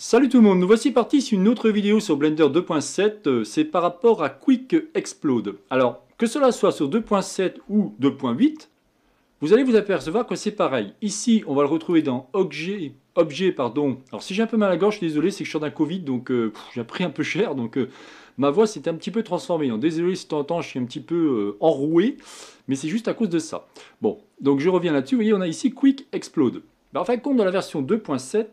Salut tout le monde, nous voici partis sur une autre vidéo sur Blender 2.7, euh, c'est par rapport à Quick Explode. Alors, que cela soit sur 2.7 ou 2.8, vous allez vous apercevoir que c'est pareil. Ici, on va le retrouver dans Objet, pardon. Alors si j'ai un peu mal à la gorge, désolé, c'est que je suis d'un Covid, donc euh, j'ai pris un peu cher, donc euh, ma voix s'est un petit peu transformée. désolé si entends, je suis un petit peu enroué, mais c'est juste à cause de ça. Bon, donc je reviens là-dessus, vous voyez, on a ici Quick Explode. Ben, en fin de compte, dans la version 2.7,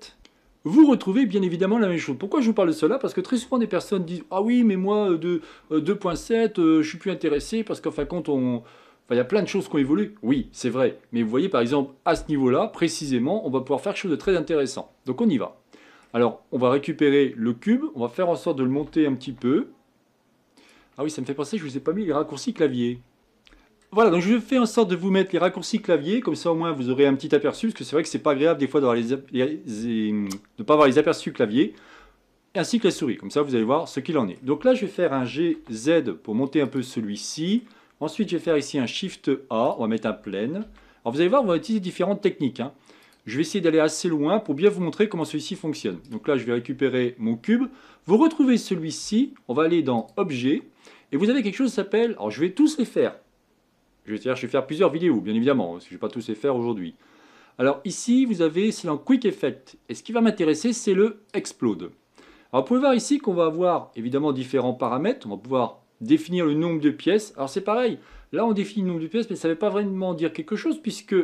vous retrouvez bien évidemment la même chose. Pourquoi je vous parle de cela Parce que très souvent des personnes disent Ah oui, mais moi, euh, de 2.7, euh, je euh, je suis plus intéressé parce qu'en fin de compte, on. il y a plein de choses qui ont évolué. Oui, c'est vrai. Mais vous voyez, par exemple, à ce niveau-là, précisément, on va pouvoir faire quelque chose de très intéressant. Donc on y va. Alors, on va récupérer le cube. On va faire en sorte de le monter un petit peu. Ah oui, ça me fait penser, je ne vous ai pas mis les raccourcis clavier. Voilà, donc je fais en sorte de vous mettre les raccourcis clavier, comme ça au moins vous aurez un petit aperçu, parce que c'est vrai que c'est pas agréable des fois les, de ne pas avoir les aperçus clavier, ainsi que la souris, comme ça vous allez voir ce qu'il en est. Donc là je vais faire un GZ pour monter un peu celui-ci, ensuite je vais faire ici un Shift A, on va mettre un plein. Alors vous allez voir, on va utiliser différentes techniques. Hein. Je vais essayer d'aller assez loin pour bien vous montrer comment celui-ci fonctionne. Donc là je vais récupérer mon cube, vous retrouvez celui-ci, on va aller dans Objet, et vous avez quelque chose qui s'appelle, alors je vais tous les faire, je vais, faire plusieurs vidéos, bien évidemment, parce que je ne vais pas tous les faire aujourd'hui. Alors ici, vous avez, c'est Quick Effect. Et ce qui va m'intéresser, c'est le Explode. Alors vous pouvez voir ici qu'on va avoir évidemment différents paramètres. On va pouvoir définir le nombre de pièces. Alors c'est pareil, là on définit le nombre de pièces, mais ça ne veut pas vraiment dire quelque chose, puisque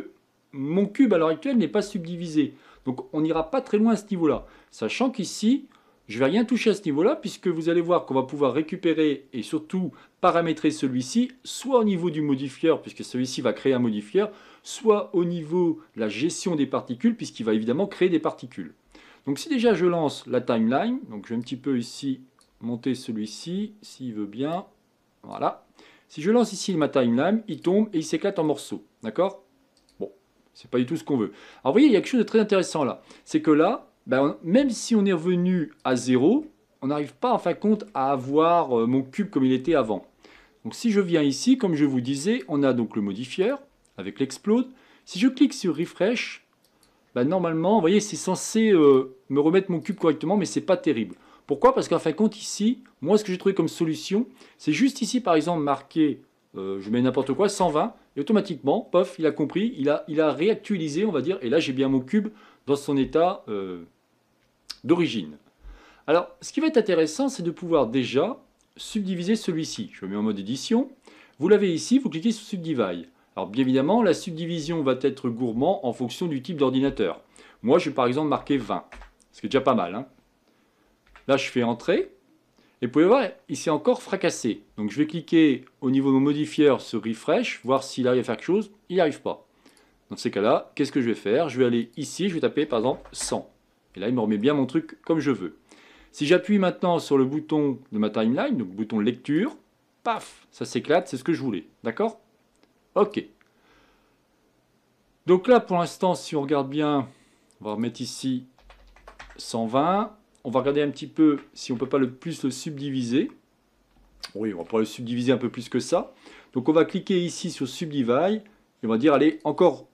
mon cube à l'heure actuelle n'est pas subdivisé. Donc on n'ira pas très loin à ce niveau-là. Sachant qu'ici, je ne vais rien toucher à ce niveau-là puisque vous allez voir qu'on va pouvoir récupérer et surtout paramétrer celui-ci soit au niveau du modifieur puisque celui-ci va créer un modifieur, soit au niveau de la gestion des particules puisqu'il va évidemment créer des particules. Donc si déjà je lance la timeline, donc je vais un petit peu ici monter celui-ci s'il veut bien, voilà. Si je lance ici ma timeline, il tombe et il s'éclate en morceaux, d'accord Bon, c'est pas du tout ce qu'on veut. Alors vous voyez, il y a quelque chose de très intéressant là, c'est que là, ben, même si on est revenu à zéro, on n'arrive pas en fin de compte à avoir euh, mon cube comme il était avant. Donc si je viens ici, comme je vous disais, on a donc le modifier avec l'explode. Si je clique sur refresh, ben, normalement, vous voyez, c'est censé euh, me remettre mon cube correctement, mais ce n'est pas terrible. Pourquoi Parce qu'en fin de compte, ici, moi, ce que j'ai trouvé comme solution, c'est juste ici, par exemple, marqué, euh, je mets n'importe quoi, 120, et automatiquement, pof, il a compris, il a, il a réactualisé, on va dire, et là, j'ai bien mon cube dans son état d'origine. Alors, ce qui va être intéressant, c'est de pouvoir déjà subdiviser celui-ci. Je le mets en mode édition. Vous l'avez ici, vous cliquez sur Subdivide. Alors, bien évidemment, la subdivision va être gourmand en fonction du type d'ordinateur. Moi, je vais par exemple marquer 20, ce qui est déjà pas mal. Hein. Là, je fais Entrée. Et vous pouvez voir, il s'est encore fracassé. Donc, je vais cliquer au niveau de mon modifieur sur Refresh, voir s'il arrive à faire quelque chose. Il n'y arrive pas. Dans ces cas-là, qu'est-ce que je vais faire Je vais aller ici, je vais taper par exemple 100. Et là, il me remet bien mon truc comme je veux. Si j'appuie maintenant sur le bouton de ma timeline, donc bouton lecture, paf, ça s'éclate, c'est ce que je voulais. D'accord Ok. Donc là, pour l'instant, si on regarde bien, on va remettre ici 120. On va regarder un petit peu si on ne peut pas le plus le subdiviser. Oui, on va pouvoir le subdiviser un peu plus que ça. Donc on va cliquer ici sur Subdivide et on va dire, allez, encore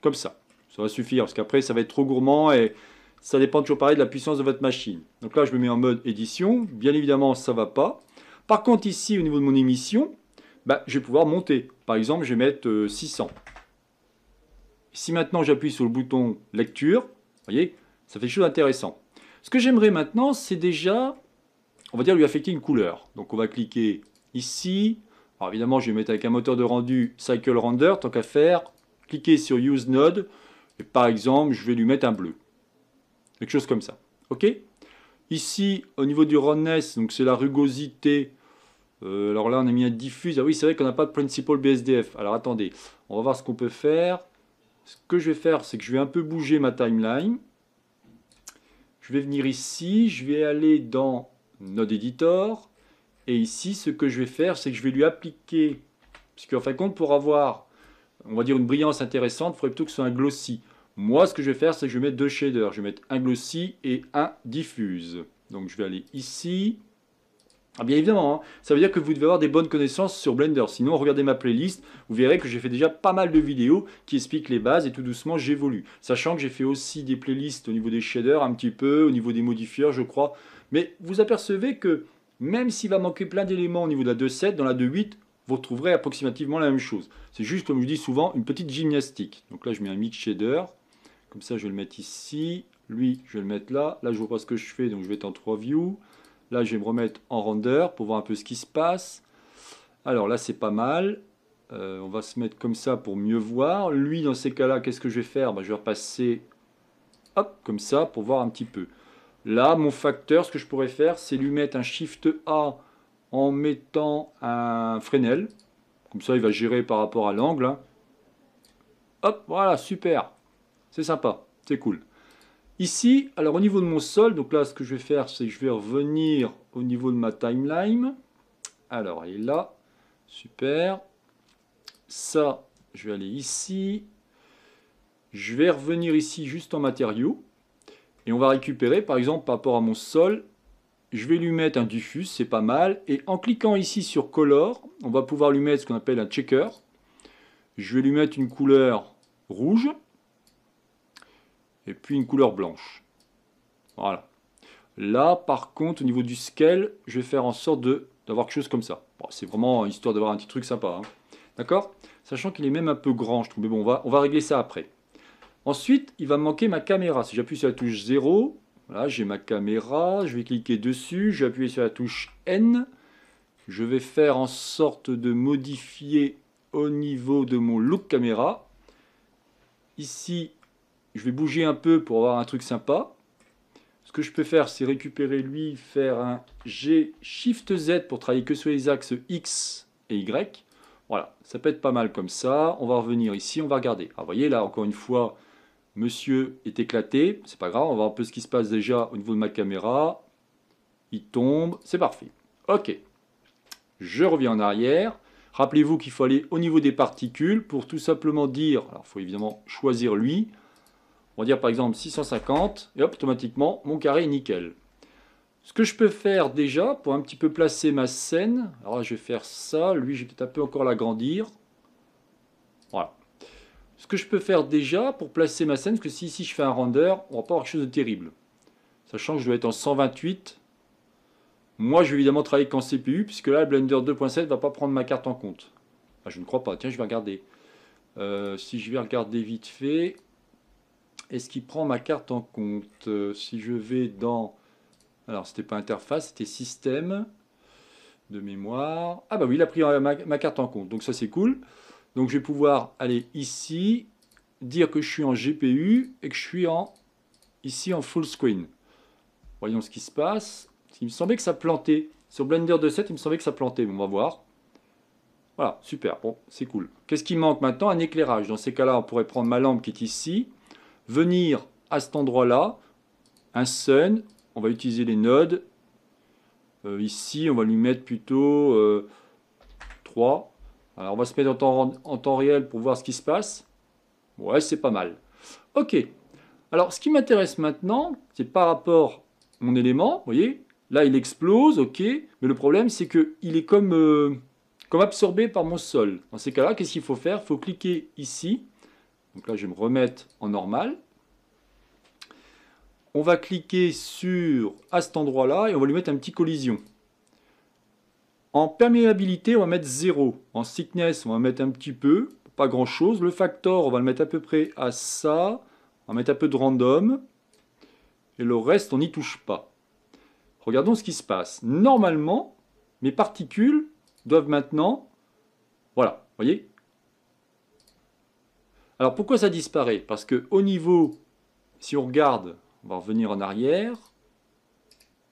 comme ça. Ça va suffire parce qu'après, ça va être trop gourmand et ça dépend toujours pareil de la puissance de votre machine. Donc là, je me mets en mode édition. Bien évidemment, ça ne va pas. Par contre, ici, au niveau de mon émission, bah, je vais pouvoir monter. Par exemple, je vais mettre 600. Euh, si maintenant j'appuie sur le bouton lecture, vous voyez, ça fait quelque chose d'intéressant. Ce que j'aimerais maintenant, c'est déjà, on va dire, lui affecter une couleur. Donc on va cliquer ici. Alors évidemment, je vais mettre avec un moteur de rendu Cycle Render, tant qu'à faire. Cliquer sur Use Node. Et par exemple, je vais lui mettre un bleu. Quelque chose comme ça. OK Ici, au niveau du roughness, donc c'est la rugosité. Euh, alors là, on a mis un diffuse. Ah oui, c'est vrai qu'on n'a pas de principal BSDF. Alors attendez, on va voir ce qu'on peut faire. Ce que je vais faire, c'est que je vais un peu bouger ma timeline. Je vais venir ici, je vais aller dans Node Editor. Et ici, ce que je vais faire, c'est que je vais lui appliquer, Parce qu'en fin de compte, pour avoir, on va dire, une brillance intéressante, il faudrait plutôt que ce soit un glossy. Moi, ce que je vais faire, c'est que je vais mettre deux shaders. Je vais mettre un glossy et un diffuse. Donc, je vais aller ici. Ah, bien évidemment, hein. ça veut dire que vous devez avoir des bonnes connaissances sur Blender. Sinon, regardez ma playlist, vous verrez que j'ai fait déjà pas mal de vidéos qui expliquent les bases et tout doucement, j'évolue. Sachant que j'ai fait aussi des playlists au niveau des shaders, un petit peu, au niveau des modifieurs, je crois. Mais vous apercevez que même s'il va manquer plein d'éléments au niveau de la 2.7, dans la 2.8, vous retrouverez approximativement la même chose. C'est juste, comme je dis souvent, une petite gymnastique. Donc là, je mets un Mix shader. Comme ça, je vais le mettre ici. Lui, je vais le mettre là. Là, je vois pas ce que je fais, donc je vais être en 3 view. Là, je vais me remettre en render pour voir un peu ce qui se passe. Alors là, c'est pas mal. Euh, on va se mettre comme ça pour mieux voir. Lui, dans ces cas-là, qu'est-ce que je vais faire bah, Je vais repasser hop, comme ça pour voir un petit peu. Là, mon facteur, ce que je pourrais faire, c'est lui mettre un Shift A en mettant un Fresnel. Comme ça, il va gérer par rapport à l'angle. Hein. Hop, voilà, super. C'est sympa, c'est cool. Ici, alors au niveau de mon sol, donc là, ce que je vais faire, c'est que je vais revenir au niveau de ma timeline. Alors, elle est là. Super. Ça, je vais aller ici. Je vais revenir ici juste en matériaux. Et on va récupérer, par exemple, par rapport à mon sol, je vais lui mettre un diffus, c'est pas mal. Et en cliquant ici sur Color, on va pouvoir lui mettre ce qu'on appelle un checker. Je vais lui mettre une couleur rouge et puis une couleur blanche. Voilà. Là, par contre, au niveau du scale, je vais faire en sorte d'avoir quelque chose comme ça. c'est vraiment histoire d'avoir un petit truc sympa. Hein. D'accord Sachant qu'il est même un peu grand, je trouve. Mais bon, on va, on va régler ça après. Ensuite, il va me manquer ma caméra. Si j'appuie sur la touche 0, là j'ai ma caméra, je vais cliquer dessus, je sur la touche N. Je vais faire en sorte de modifier au niveau de mon look caméra. Ici, je vais bouger un peu pour avoir un truc sympa. Ce que je peux faire, c'est récupérer lui, faire un G Shift Z pour travailler que sur les axes X et Y. Voilà, ça peut être pas mal comme ça. On va revenir ici, on va regarder. Alors, vous voyez, là, encore une fois, monsieur est éclaté. C'est pas grave, on va voir un peu ce qui se passe déjà au niveau de ma caméra. Il tombe, c'est parfait. OK. Je reviens en arrière. Rappelez-vous qu'il faut aller au niveau des particules pour tout simplement dire, alors il faut évidemment choisir lui, on va dire par exemple 650, et hop, automatiquement, mon carré est nickel. Ce que je peux faire déjà, pour un petit peu placer ma scène, alors je vais faire ça, lui, je vais peut-être un peu encore l'agrandir. Voilà. Ce que je peux faire déjà pour placer ma scène, parce que si ici je fais un render, on va pas avoir quelque chose de terrible. Sachant que je dois être en 128. Moi, je vais évidemment travailler qu'en CPU, puisque là, Blender 2.7 va pas prendre ma carte en compte. je ne crois pas. Tiens, je vais regarder. Euh, si je vais regarder vite fait, est-ce qu'il prend ma carte en compte euh, Si je vais dans... Alors, c'était pas interface, c'était système de mémoire. Ah bah oui, il a pris euh, ma, carte en compte, donc ça c'est cool. Donc je vais pouvoir aller ici, dire que je suis en GPU et que je suis en ici en full screen. Voyons ce qui se passe. Il me semblait que ça plantait. Sur Blender 2.7, il me semblait que ça plantait. On va voir. Voilà, super. Bon, c'est cool. Qu'est-ce qui manque maintenant Un éclairage. Dans ces cas-là, on pourrait prendre ma lampe qui est ici venir à cet endroit-là, un sun, on va utiliser les nodes. Euh, ici, on va lui mettre plutôt 3. Euh, Alors, on va se mettre en temps, réel pour voir ce qui se passe. Ouais, c'est pas mal. Ok. Alors, ce qui m'intéresse maintenant, c'est par rapport à mon élément, vous voyez, là, il explose, ok, mais le problème, c'est qu'il est comme, euh, comme absorbé par mon sol. Dans ces cas-là, qu'est-ce qu'il faut faire Il faut cliquer ici. Donc là, je vais me remettre en normal on va cliquer sur à cet endroit-là et on va lui mettre un petit collision. En perméabilité, on va mettre 0. En thickness, on va mettre un petit peu, pas grand-chose. Le factor, on va le mettre à peu près à ça. On va mettre un peu de random. Et le reste, on n'y touche pas. Regardons ce qui se passe. Normalement, mes particules doivent maintenant... Voilà, voyez Alors pourquoi ça disparaît Parce que au niveau, si on regarde on va revenir en arrière.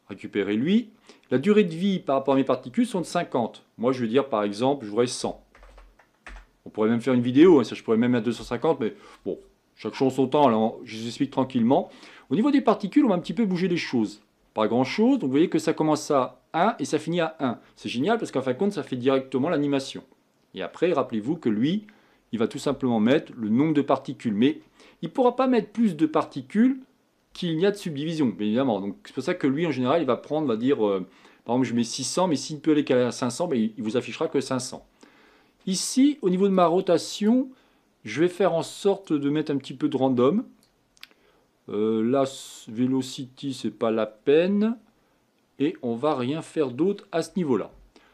Récupérer lui. La durée de vie par rapport à mes particules sont de 50. Moi, je vais dire, par exemple, je voudrais 100. On pourrait même faire une vidéo, hein, ça je pourrais même mettre 250, mais bon, chaque chose son temps, alors je vous explique tranquillement. Au niveau des particules, on va un petit peu bouger les choses. Pas grand-chose, donc vous voyez que ça commence à 1 et ça finit à 1. C'est génial parce qu'en fin de compte, ça fait directement l'animation. Et après, rappelez-vous que lui, il va tout simplement mettre le nombre de particules. Mais il ne pourra pas mettre plus de particules qu'il n'y a de subdivision, bien évidemment. Donc c'est pour ça que lui, en général, il va prendre, va dire, euh, par exemple, je mets 600, mais s'il peut aller à 500, mais il vous affichera que 500. Ici, au niveau de ma rotation, je vais faire en sorte de mettre un petit peu de random. Euh, la Velocity, c'est pas la peine. Et on va rien faire d'autre à ce niveau-là.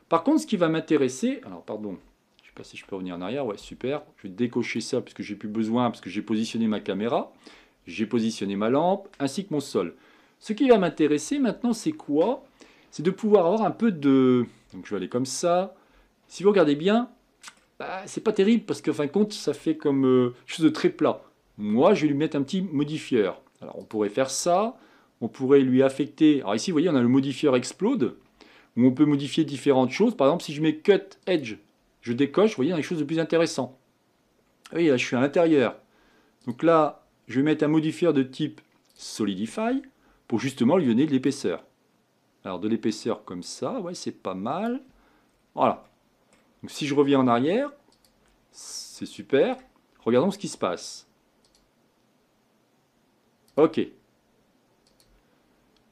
Par contre, ce qui va m'intéresser... Alors, pardon, je sais pas si je peux revenir en arrière. Ouais, super. Je vais décocher ça puisque que j'ai plus besoin, parce que j'ai positionné ma caméra. J'ai positionné ma lampe ainsi que mon sol. Ce qui va m'intéresser maintenant, c'est quoi C'est de pouvoir avoir un peu de... Donc je vais aller comme ça. Si vous regardez bien, bah, c'est pas terrible parce que fin de compte, ça fait comme euh, quelque chose de très plat. Moi, je vais lui mettre un petit modifieur. Alors on pourrait faire ça. On pourrait lui affecter... Alors ici, vous voyez, on a le modifieur explode où on peut modifier différentes choses. Par exemple, si je mets Cut Edge, je décoche, vous voyez, il y a quelque chose de plus intéressant. Oui, là, je suis à l'intérieur. Donc là, je vais mettre un modifier de type Solidify pour justement lui donner de l'épaisseur. Alors de l'épaisseur comme ça, ouais, c'est pas mal. Voilà. Donc si je reviens en arrière, c'est super. Regardons ce qui se passe. Ok.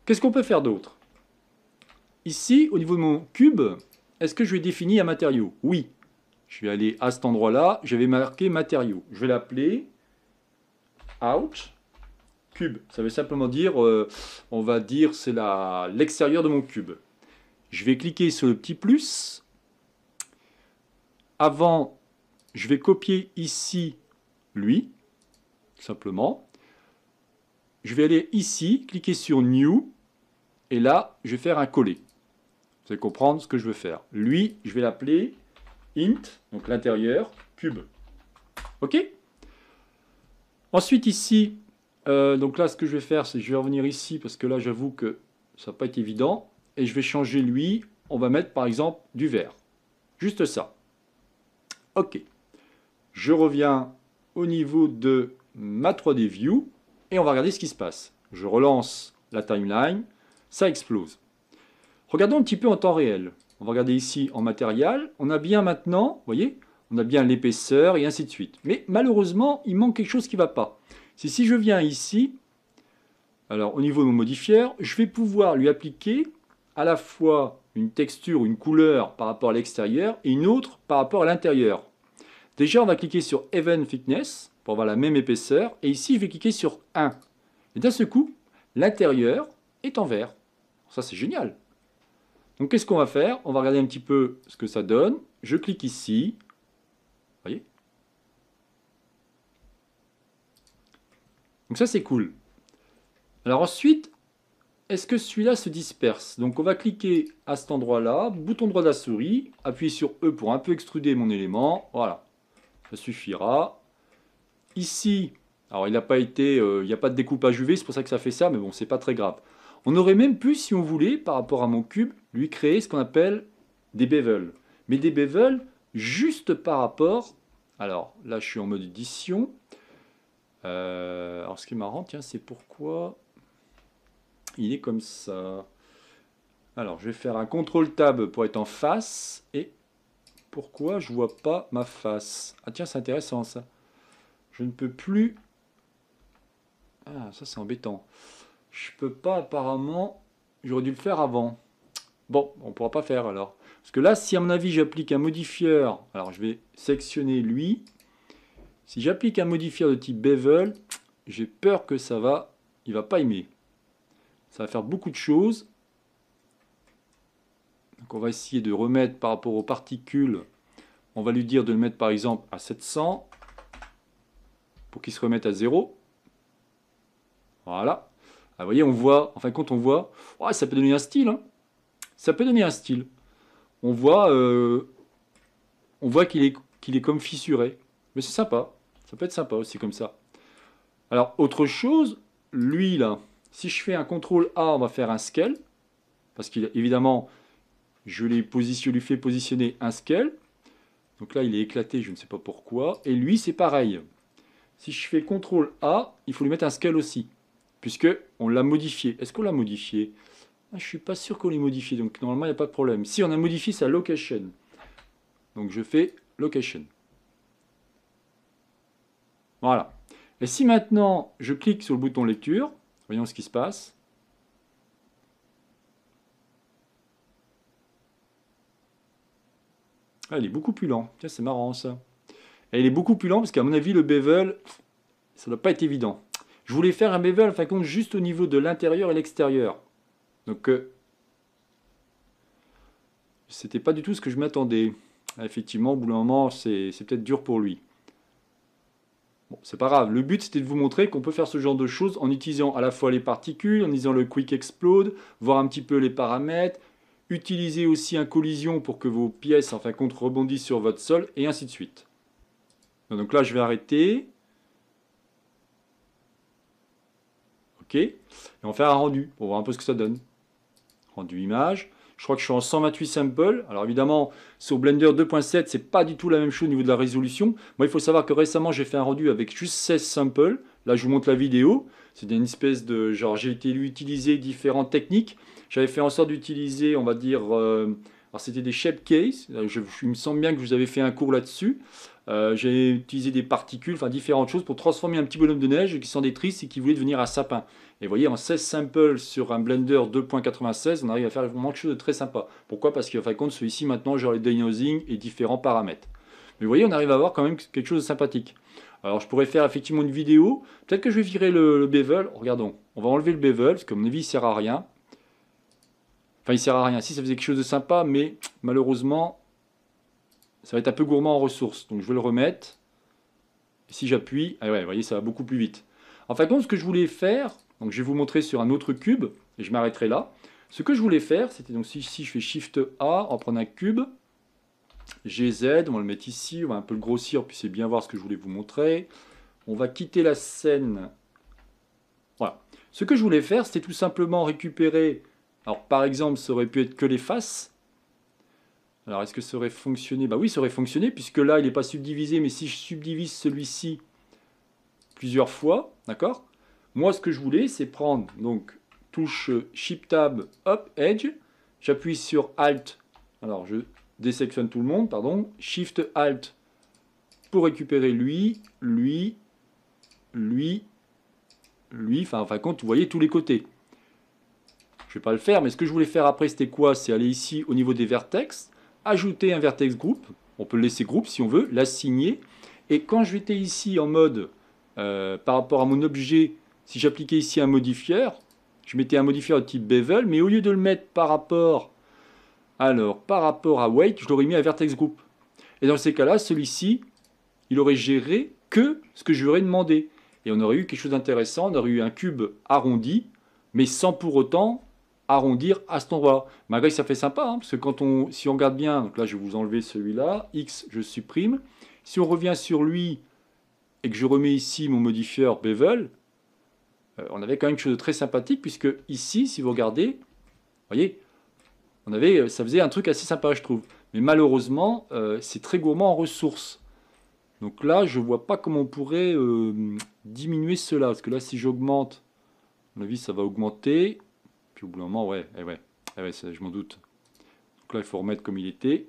Qu'est-ce qu'on peut faire d'autre Ici, au niveau de mon cube, est-ce que je vais définir un matériau Oui. Je vais aller à cet endroit-là, Je vais marquer matériau. Je vais l'appeler out cube. Ça veut simplement dire, euh, on va dire, c'est l'extérieur de mon cube. Je vais cliquer sur le petit plus. Avant, je vais copier ici lui, simplement. Je vais aller ici, cliquer sur New, et là, je vais faire un coller. Vous allez comprendre ce que je veux faire. Lui, je vais l'appeler int, donc l'intérieur, cube. OK Ensuite ici, euh, donc là ce que je vais faire, c'est je vais revenir ici parce que là j'avoue que ça n'a pas été évident. Et je vais changer lui, on va mettre par exemple du vert. Juste ça. Ok. Je reviens au niveau de ma 3D View et on va regarder ce qui se passe. Je relance la timeline, ça explose. Regardons un petit peu en temps réel. On va regarder ici en matériel. On a bien maintenant, vous voyez, on a bien l'épaisseur et ainsi de suite. Mais malheureusement, il manque quelque chose qui ne va pas. C'est si je viens ici, alors au niveau de mon modifier, je vais pouvoir lui appliquer à la fois une texture, une couleur par rapport à l'extérieur et une autre par rapport à l'intérieur. Déjà, on va cliquer sur Even Thickness pour avoir la même épaisseur. Et ici, je vais cliquer sur 1. Et d'un seul coup, l'intérieur est en vert. Ça, c'est génial. Donc, qu'est-ce qu'on va faire On va regarder un petit peu ce que ça donne. Je clique ici. Donc ça, c'est cool. Alors ensuite, est-ce que celui-là se disperse Donc on va cliquer à cet endroit-là, bouton droit de la souris, appuyer sur E pour un peu extruder mon élément. Voilà, ça suffira. Ici, alors il n'a pas été, euh, il n'y a pas de découpage UV, c'est pour ça que ça fait ça, mais bon, c'est pas très grave. On aurait même pu, si on voulait, par rapport à mon cube, lui créer ce qu'on appelle des bevels. Mais des bevels juste par rapport, alors là je suis en mode édition, euh, alors ce qui est marrant, tiens, c'est pourquoi il est comme ça. Alors je vais faire un contrôle tab pour être en face et pourquoi je vois pas ma face Ah tiens, c'est intéressant ça. Je ne peux plus. Ah ça c'est embêtant. Je peux pas apparemment. J'aurais dû le faire avant. Bon, on pourra pas faire alors. Parce que là, si à mon avis j'applique un modifieur, alors je vais sectionner lui, si j'applique un modifier de type bevel, j'ai peur que ça va, il va pas aimer. Ça va faire beaucoup de choses. Donc on va essayer de remettre par rapport aux particules. On va lui dire de le mettre par exemple à 700 pour qu'il se remette à 0. Voilà. Ah, vous voyez, on voit, en quand on voit, oh, ça peut donner un style. Hein. Ça peut donner un style. On voit, euh, on voit qu'il est, qu'il est comme fissuré. Mais c'est sympa. Ça peut être sympa aussi comme ça. Alors, autre chose, lui là, hein. si je fais un contrôle A, on va faire un scale. Parce qu'évidemment, je, je lui fais positionner un scale. Donc là, il est éclaté, je ne sais pas pourquoi. Et lui, c'est pareil. Si je fais CTRL A, il faut lui mettre un scale aussi. Puisque on l'a modifié. Est-ce qu'on l'a modifié ah, Je ne suis pas sûr qu'on l'ait modifié. Donc normalement, il n'y a pas de problème. Si on a modifié sa location. Donc je fais location. Voilà. Et si maintenant je clique sur le bouton lecture, voyons ce qui se passe. Ah, il est beaucoup plus lent. Tiens, c'est marrant ça. il est beaucoup plus lent parce qu'à mon avis, le bevel, ça ne doit pas être évident. Je voulais faire un bevel, en fin compte, juste au niveau de l'intérieur et l'extérieur. Donc, euh, c'était pas du tout ce que je m'attendais. Effectivement, au bout d'un moment, c'est peut-être dur pour lui. Bon, c'est pas grave. Le but, c'était de vous montrer qu'on peut faire ce genre de choses en utilisant à la fois les particules, en utilisant le Quick Explode, voir un petit peu les paramètres, utiliser aussi un collision pour que vos pièces, en contre rebondissent sur votre sol, et ainsi de suite. Donc là, je vais arrêter. OK. Et on va faire un rendu pour voir un peu ce que ça donne. Rendu image. Je crois que je suis en 128 samples. Alors évidemment, sur Blender 2.7, c'est pas du tout la même chose au niveau de la résolution. Moi, il faut savoir que récemment, j'ai fait un rendu avec juste 16 samples. Là, je vous montre la vidéo. C'est une espèce de genre, j'ai été utiliser différentes techniques. J'avais fait en sorte d'utiliser, on va dire, euh, alors c'était des shape case. Euh, je, me sens bien que vous avez fait un cours là-dessus. Euh, j'ai utilisé des particules, enfin différentes choses pour transformer un petit bonhomme de neige qui sont des et qui voulait devenir un sapin. Et vous voyez, en 16 samples sur un Blender 2.96, on arrive à faire vraiment quelque chose de très sympa. Pourquoi Parce qu'en fin de compte, celui-ci maintenant j'ai les denoising et différents paramètres. Mais vous voyez, on arrive à avoir quand même quelque chose de sympathique. Alors je pourrais faire effectivement une vidéo. Peut-être que je vais virer le, bevel. Regardons, on va enlever le bevel, parce que à mon avis, il sert à rien. Enfin, il sert à rien. Si, ça faisait quelque chose de sympa, mais malheureusement, ça va être un peu gourmand en ressources. Donc je vais le remettre. si j'appuie, ah ouais, vous voyez, ça va beaucoup plus vite. En fin ce que je voulais faire, donc je vais vous montrer sur un autre cube, et je m'arrêterai là. Ce que je voulais faire, c'était donc si, je fais Shift A, en prendre un cube, GZ, on va le mettre ici, on va un peu le grossir, puis c'est bien voir ce que je voulais vous montrer. On va quitter la scène. Voilà. Ce que je voulais faire, c'était tout simplement récupérer, alors par exemple, ça aurait pu être que les faces, alors, est-ce que ça aurait fonctionné Bah oui, ça aurait fonctionné, puisque là, il n'est pas subdivisé, mais si je subdivise celui-ci plusieurs fois, d'accord Moi, ce que je voulais, c'est prendre, donc, touche euh, Shift Tab, hop, Edge, j'appuie sur Alt, alors je désectionne tout le monde, pardon, Shift Alt pour récupérer lui, lui, lui, lui, enfin, enfin fin compte, vous voyez tous les côtés. Je ne vais pas le faire, mais ce que je voulais faire après, c'était quoi C'est aller ici au niveau des vertex, ajouter un vertex group, on peut le laisser groupe si on veut, l'assigner. Et quand j'étais ici en mode euh, par rapport à mon objet, si j'appliquais ici un modifier, je mettais un modifier de type bevel, mais au lieu de le mettre par rapport, alors, par rapport à weight, je l'aurais mis à vertex group. Et dans ces cas-là, celui-ci, il aurait géré que ce que je lui aurais demandé. Et on aurait eu quelque chose d'intéressant, on aurait eu un cube arrondi, mais sans pour autant arrondir à cet endroit. Malgré que ça fait sympa, hein, parce que quand on, si on regarde bien, donc là je vais vous enlever celui-là, x je supprime. Si on revient sur lui et que je remets ici mon modifieur bevel, euh, on avait quand même quelque chose de très sympathique, puisque ici, si vous regardez, vous voyez, on avait, euh, ça faisait un truc assez sympa, je trouve. Mais malheureusement, euh, c'est très gourmand en ressources. Donc là, je ne vois pas comment on pourrait diminuer cela. Parce que là, si j'augmente, à mon avis, ça va augmenter au bout d'un moment, ouais, eh ouais, eh je m'en doute. Donc là, il faut remettre comme il était.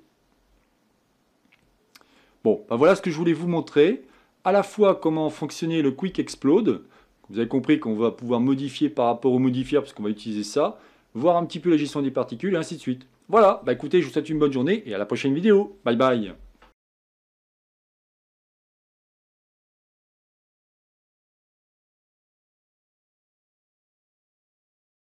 Bon, ben voilà ce que je voulais vous montrer. À la fois comment fonctionnait le Quick Explode. Vous avez compris qu'on va pouvoir modifier par rapport au modifier, parce qu'on va utiliser ça. Voir un petit peu la gestion des particules, et ainsi de suite. Voilà, ben écoutez, je vous souhaite une bonne journée et à la prochaine vidéo. Bye bye